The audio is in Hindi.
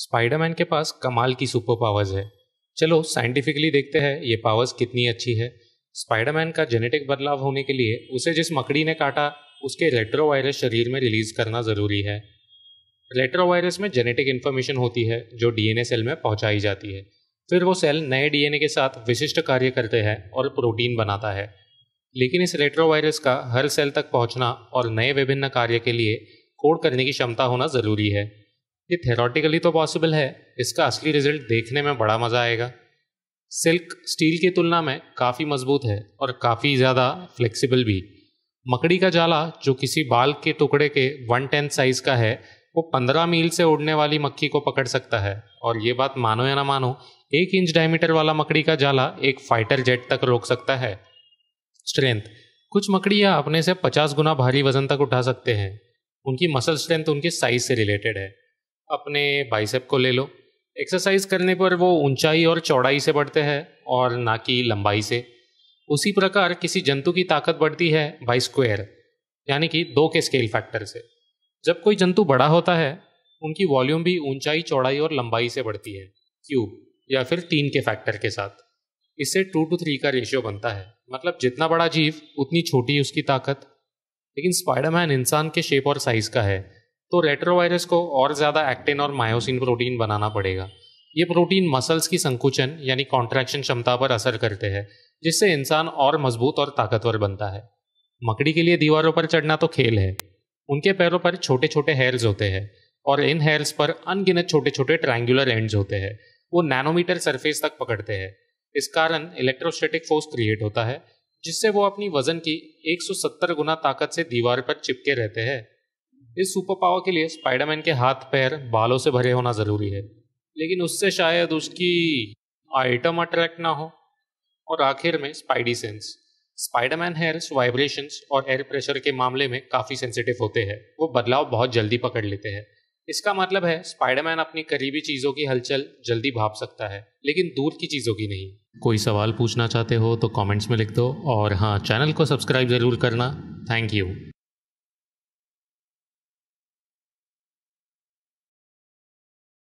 स्पाइडरमैन के पास कमाल की सुपर पावर्स है चलो साइंटिफिकली देखते हैं ये पावर्स कितनी अच्छी है स्पाइडरमैन का जेनेटिक बदलाव होने के लिए उसे जिस मकड़ी ने काटा उसके रेट्रोवायरस शरीर में रिलीज करना ज़रूरी है रेट्रोवायरस में जेनेटिक इन्फॉर्मेशन होती है जो डीएनए सेल में पहुंचाई जाती है फिर वो सेल नए डीएनए के साथ विशिष्ट कार्य करते हैं और प्रोटीन बनाता है लेकिन इस रेट्रोवायरस का हर सेल तक पहुंचना और नए विभिन्न कार्य के लिए कोड करने की क्षमता होना ज़रूरी है ये थेरोटिकली तो पॉसिबल है इसका असली रिजल्ट देखने में बड़ा मज़ा आएगा सिल्क स्टील की तुलना में काफ़ी मजबूत है और काफ़ी ज़्यादा फ्लेक्सिबल भी मकड़ी का जाला जो किसी बाल के टुकड़े के वन टेंथ साइज़ का है वो पंद्रह मील से उड़ने वाली मक्खी को पकड़ सकता है और ये बात मानो या ना मानो एक इंच डायमीटर वाला मकड़ी का जाला एक फाइटर जेट तक रोक सकता है स्ट्रेंथ कुछ मकड़ियाँ अपने से पचास गुना भारी वजन तक उठा सकते हैं उनकी मसल स्ट्रेंथ उनके साइज से रिलेटेड है अपने बाइसेप को ले लो एक्सरसाइज करने पर वो ऊंचाई और चौड़ाई से बढ़ते हैं और ना कि लंबाई से उसी प्रकार किसी जंतु की ताकत बढ़ती है बाई स्क्वेयर यानी कि दो के स्केल फैक्टर से जब कोई जंतु बड़ा होता है उनकी वॉल्यूम भी ऊंचाई चौड़ाई और लंबाई से बढ़ती है क्यूब या फिर तीन के फैक्टर के साथ इससे टू टू थ्री का रेशियो बनता है मतलब जितना बड़ा जीव उतनी छोटी उसकी ताकत लेकिन स्पाइडरमैन इंसान के शेप और साइज का है तो रेट्रोवायरस को और ज़्यादा एक्टिन और मायोसिन प्रोटीन बनाना पड़ेगा ये प्रोटीन मसल्स की संकुचन यानी कॉन्ट्रैक्शन क्षमता पर असर करते हैं जिससे इंसान और मजबूत और ताकतवर बनता है मकड़ी के लिए दीवारों पर चढ़ना तो खेल है उनके पैरों पर छोटे छोटे हेयर्स होते हैं और इन हेयर्स पर अनगिनत छोटे छोटे ट्रायंगुलर एंड्स होते हैं वो नैनोमीटर सरफेस तक पकड़ते हैं इस कारण इलेक्ट्रोस्टेटिक फोर्स क्रिएट होता है जिससे वो अपनी वजन की 170 गुना ताकत से दीवार पर चिपके रहते हैं इस सुपर पावर के लिए स्पाइडरमैन के हाथ पैर बालों से भरे होना ज़रूरी है लेकिन उससे शायद उसकी आइटम अट्रैक्ट ना हो और आखिर में Spidey sense Spiderman hears vibrations और एयर प्रेशर के मामले में काफ़ी सेंसिटिव होते हैं वो बदलाव बहुत जल्दी पकड़ लेते हैं इसका मतलब है स्पाइडरमैन अपनी करीबी चीज़ों की हलचल जल्दी भाप सकता है लेकिन दूर की चीज़ों की नहीं कोई सवाल पूछना चाहते हो तो कमेंट्स में लिख दो और हाँ चैनल को सब्सक्राइब ज़रूर करना थैंक यू